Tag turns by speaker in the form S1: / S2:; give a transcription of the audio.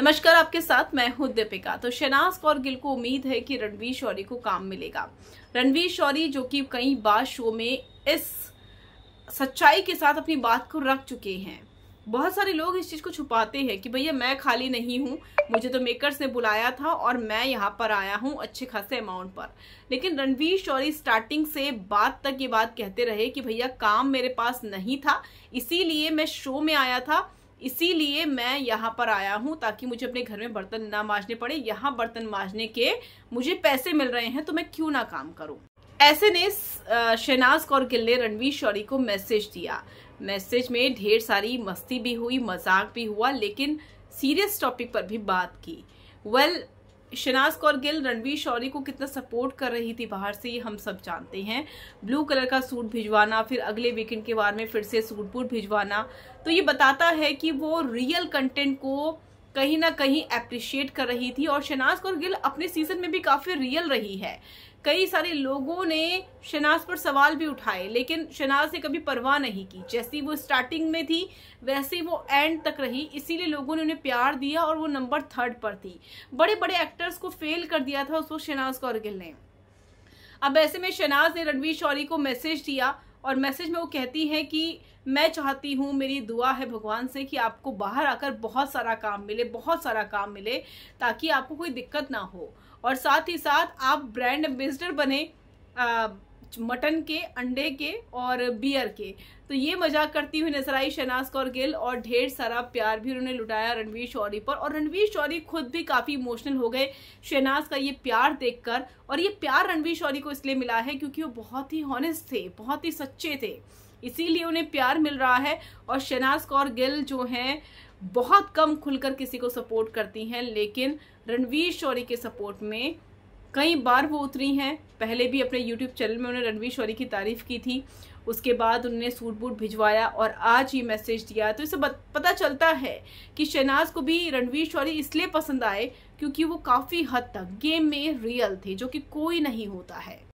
S1: नमस्कार आपके साथ मैं हूं दीपिका तो शहनाज कौर गिल को उम्मीद है कि रणवीर शौरी को काम मिलेगा रणवीर शौरी जो कि कई बार शो में इस सच्चाई के साथ अपनी बात को रख चुके हैं बहुत सारे लोग इस चीज़ को छुपाते हैं कि भैया मैं खाली नहीं हूँ मुझे तो मेकर्स ने बुलाया था और मैं यहाँ पर आया हूँ अच्छे खासे अमाउंट पर लेकिन रणवीर शौरी स्टार्टिंग से बात तक ये बात कहते रहे कि भैया काम मेरे पास नहीं था इसीलिए मैं शो में आया था इसीलिए मैं यहाँ पर आया हूँ ताकि मुझे अपने घर में बर्तन ना माजने पड़े यहाँ बर्तन मांजने के मुझे पैसे मिल रहे हैं तो मैं क्यों ना काम करूँ ऐसे ने शहनाज कौर गिल ने रणवीर शौरी को मैसेज दिया मैसेज में ढेर सारी मस्ती भी हुई मजाक भी हुआ लेकिन सीरियस टॉपिक पर भी बात की वेल well, शनाज कौर गिल रणवीर शौरी को कितना सपोर्ट कर रही थी बाहर से ये हम सब जानते हैं ब्लू कलर का सूट भिजवाना फिर अगले वीकेंड के बाद में फिर से सूट बूट भिजवाना तो ये बताता है कि वो रियल कंटेंट को कहीं ना कहीं अप्रिशिएट कर रही थी और शहनाज कौर गिल अपने सीजन में भी काफ़ी रियल रही है कई सारे लोगों ने शनाज पर सवाल भी उठाए लेकिन शनाज ने कभी परवाह नहीं की जैसी वो स्टार्टिंग में थी वैसे वो एंड तक रही इसीलिए लोगों ने उन्हें प्यार दिया और वो नंबर थर्ड पर थी बड़े बड़े एक्टर्स को फेल कर दिया था उस वक्त शहनाज कौर गिल ने अब ऐसे में शहनाज ने रणवीर शौरी को मैसेज दिया और मैसेज में वो कहती हैं कि मैं चाहती हूँ मेरी दुआ है भगवान से कि आपको बाहर आकर बहुत सारा काम मिले बहुत सारा काम मिले ताकि आपको कोई दिक्कत ना हो और साथ ही साथ आप ब्रांड एम्बेसडर बने मटन के अंडे के और बियर के तो ये मजाक करती हुई नजर आई शहनाज कौर गिल और ढेर सारा प्यार भी उन्होंने लुटाया रणवीर शौरी पर और रणवीर शौरी खुद भी काफ़ी इमोशनल हो गए शहनाज का ये प्यार देखकर और ये प्यार रणवीर शौरी को इसलिए मिला है क्योंकि वो बहुत ही हॉनेस्ट थे बहुत ही सच्चे थे इसीलिए उन्हें प्यार मिल रहा है और शहनाज कौर गिल जो हैं बहुत कम खुलकर किसी को सपोर्ट करती हैं लेकिन रणवीर शौरी के सपोर्ट में कई बार वो उतरी हैं पहले भी अपने यूट्यूब चैनल में उन्होंने रणवीर शौरी की तारीफ़ की थी उसके बाद उन्होंने सूट बूट भिजवाया और आज ये मैसेज दिया तो इससे पता चलता है कि शहनाज को भी रणवीर शौरी इसलिए पसंद आए क्योंकि वो काफ़ी हद तक गेम में रियल थे जो कि कोई नहीं होता है